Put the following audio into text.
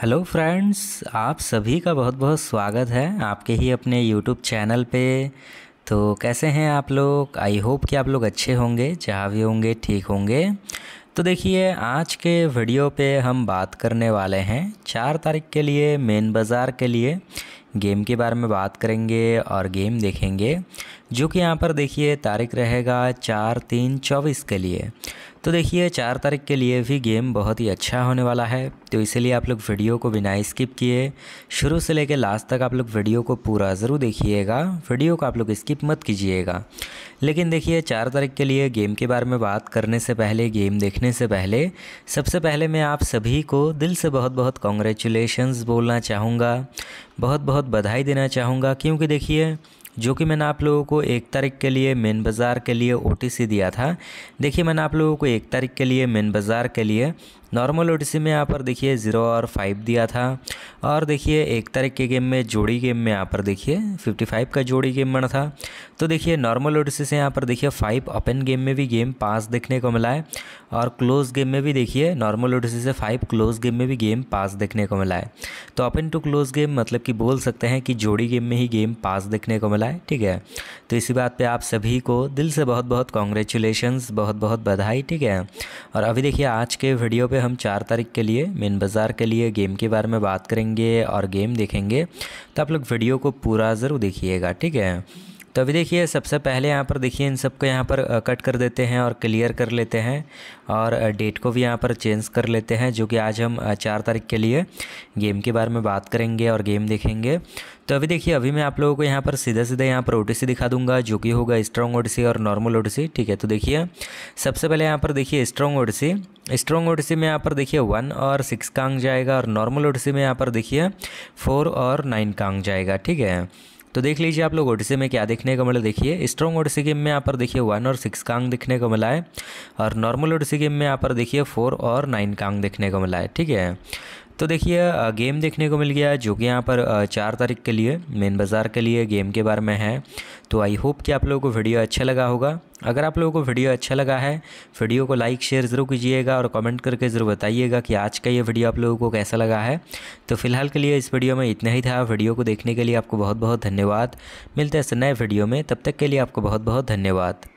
hello friends आप सभी का बहुत बहुत स्वागत है आपके ही अपने यूट्यूब चैनल पे तो कैसे हैं आप लोग आई होप कि आप लोग अच्छे होंगे जहाँ भी होंगे ठीक होंगे तो देखिए आज के वीडियो पे हम बात करने वाले हैं चार तारीख के लिए मेन बाज़ार के लिए गेम के बारे में बात करेंगे और गेम देखेंगे जो कि यहाँ पर देखिए तारीख रहेगा चार तीन चौबीस के लिए तो देखिए चार तारीख के लिए भी गेम बहुत ही अच्छा होने वाला है तो इसीलिए आप लोग वीडियो को बिना स्किप किए शुरू से लेकर लास्ट तक आप लोग वीडियो को पूरा ज़रूर देखिएगा वीडियो को आप लोग स्किप मत कीजिएगा लेकिन देखिए चार तारीख के लिए गेम के बारे में बात करने से पहले गेम देखने से पहले सबसे पहले मैं आप सभी को दिल से बहुत बहुत कॉन्ग्रेचुलेशन्स बोलना चाहूँगा बहुत बहुत बधाई देना चाहूँगा क्योंकि देखिए जो कि मैंने आप लोगों को एक तारीख के लिए मेन बाज़ार के लिए ओ दिया था देखिए मैंने आप लोगों को एक तारीख के लिए मेन बाज़ार के लिए नॉर्मल ओडीसी में यहाँ पर देखिए ज़ीरो और फाइव दिया था और देखिए एक तारीख के गेम में जोड़ी गेम में यहाँ पर देखिए फिफ्टी फाइव का जोड़ी गेम बना था तो देखिए नॉर्मल ओडिसी से यहाँ पर देखिए फाइव ओपन गेम में भी गेम पास देखने को मिला है और क्लोज गेम में भी देखिए नॉर्मल ओडिसी से फाइव क्लोज गेम में भी गेम पास देखने को मिला है तो ओपन टू क्लोज गेम मतलब कि बोल सकते हैं कि जोड़ी गेम में ही गेम पास देखने को मिला है ठीक है तो इसी बात पर आप सभी को दिल से बहुत बहुत कॉन्ग्रेचुलेशन बहुत बहुत बधाई ठीक है और अभी देखिए आज के वीडियो पर पे हम चार तारीख के लिए मेन बाज़ार के लिए गेम के बारे में बात करेंगे और गेम देखेंगे तो आप लोग वीडियो को पूरा ज़रूर देखिएगा ठीक है तो अभी देखिए सबसे पहले यहाँ पर देखिए इन सबको यहाँ पर कट कर देते हैं और क्लियर कर लेते हैं और डेट को भी यहाँ पर चेंज कर लेते हैं जो कि आज हम चार तारीख के लिए गेम के बारे में बात करेंगे और गेम देखेंगे तो अभी देखिए अभी मैं आप लोगों को यहाँ पर सीधा सीधा यहाँ पर ओ दिखा दूंगा जो कि होगा स्ट्रॉन्ग ओडिसी और नॉर्मल ओ ठीक है तो देखिए सबसे पहले यहाँ पर देखिए स्ट्रॉन्ग ओडिसी स्ट्रॉन्ग ओडिसी में यहाँ पर देखिए वन और सिक्स कांग जाएगा और नॉर्मल ओडिसी में यहाँ पर देखिए फोर और नाइन कांग जाएगा ठीक है तो देख लीजिए आप लोग ओडिसी में क्या देखने को मिला देखिए स्ट्रॉन्ग ओडिसी गेम में यहाँ पर देखिए वन और सिक्स कांग देखने को मिला है और नॉर्मल ओडिसी गेम में यहाँ पर देखिए फोर और नाइन कांग देखने को मिला है ठीक है तो देखिए गेम देखने को मिल गया जो कि यहाँ पर चार तारीख के लिए मेन बाज़ार के लिए गेम के बारे में है तो आई होप कि आप लोगों को वीडियो अच्छा लगा होगा अगर आप लोगों को वीडियो अच्छा लगा है वीडियो को लाइक शेयर ज़रूर कीजिएगा और कमेंट करके ज़रूर बताइएगा कि आज का ये वीडियो आप लोगों को कैसा लगा है तो फिलहाल के लिए इस वीडियो में इतना ही था वीडियो को देखने के लिए आपको बहुत बहुत धन्यवाद मिलते हैं नए वीडियो में तब तक के लिए आपको बहुत बहुत धन्यवाद